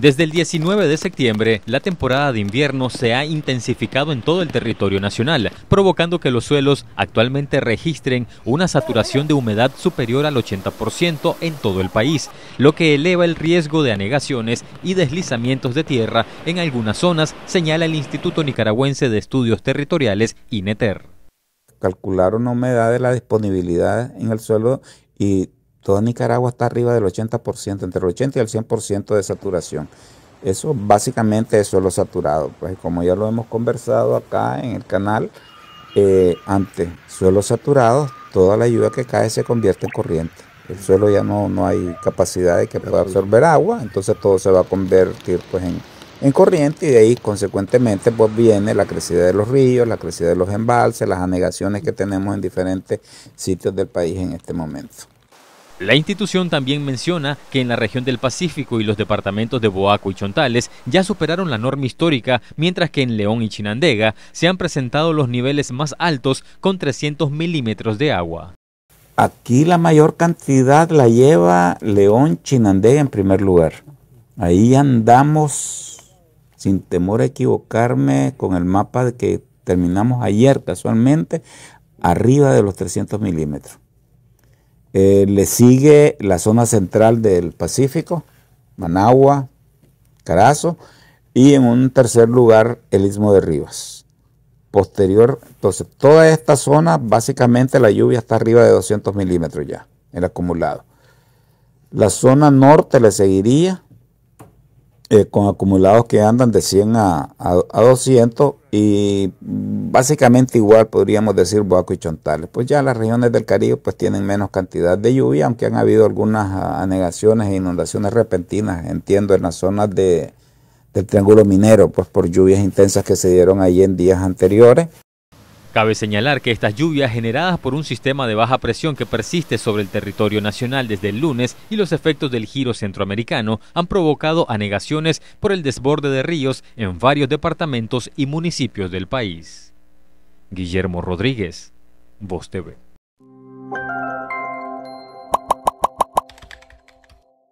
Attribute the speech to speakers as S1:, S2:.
S1: Desde el 19 de septiembre, la temporada de invierno se ha intensificado en todo el territorio nacional, provocando que los suelos actualmente registren una saturación de humedad superior al 80% en todo el país, lo que eleva el riesgo de anegaciones y deslizamientos de tierra en algunas zonas, señala el Instituto Nicaragüense de Estudios Territoriales, INETER.
S2: Calcular una humedad de la disponibilidad en el suelo y Toda Nicaragua está arriba del 80%, entre el 80 y el 100% de saturación. Eso básicamente es suelo saturado. Pues como ya lo hemos conversado acá en el canal, antes, eh, ante suelos saturados, toda la lluvia que cae se convierte en corriente. El suelo ya no, no hay capacidad de que pueda absorber agua, entonces todo se va a convertir pues, en, en corriente y de ahí consecuentemente pues viene la crecida de los ríos, la crecida de los embalses, las anegaciones que tenemos en diferentes sitios del país en este momento.
S1: La institución también menciona que en la región del Pacífico y los departamentos de Boaco y Chontales ya superaron la norma histórica, mientras que en León y Chinandega se han presentado los niveles más altos con 300 milímetros de agua.
S2: Aquí la mayor cantidad la lleva León Chinandega en primer lugar. Ahí andamos, sin temor a equivocarme, con el mapa que terminamos ayer casualmente, arriba de los 300 milímetros. Eh, le sigue la zona central del Pacífico, Managua, Carazo, y en un tercer lugar el Istmo de Rivas. Posterior, entonces toda esta zona, básicamente la lluvia está arriba de 200 milímetros ya, el acumulado. La zona norte le seguiría eh, con acumulados que andan de 100 a, 200 y básicamente igual podríamos decir Boaco y Chontales. Pues ya las regiones del Caribe pues tienen menos cantidad de lluvia, aunque han habido algunas ah, anegaciones e inundaciones repentinas, entiendo, en las zonas de, del Triángulo Minero, pues por lluvias intensas que se dieron allí en días anteriores.
S1: Cabe señalar que estas lluvias generadas por un sistema de baja presión que persiste sobre el territorio nacional desde el lunes y los efectos del giro centroamericano han provocado anegaciones por el desborde de ríos en varios departamentos y municipios del país. Guillermo Rodríguez, Voz TV.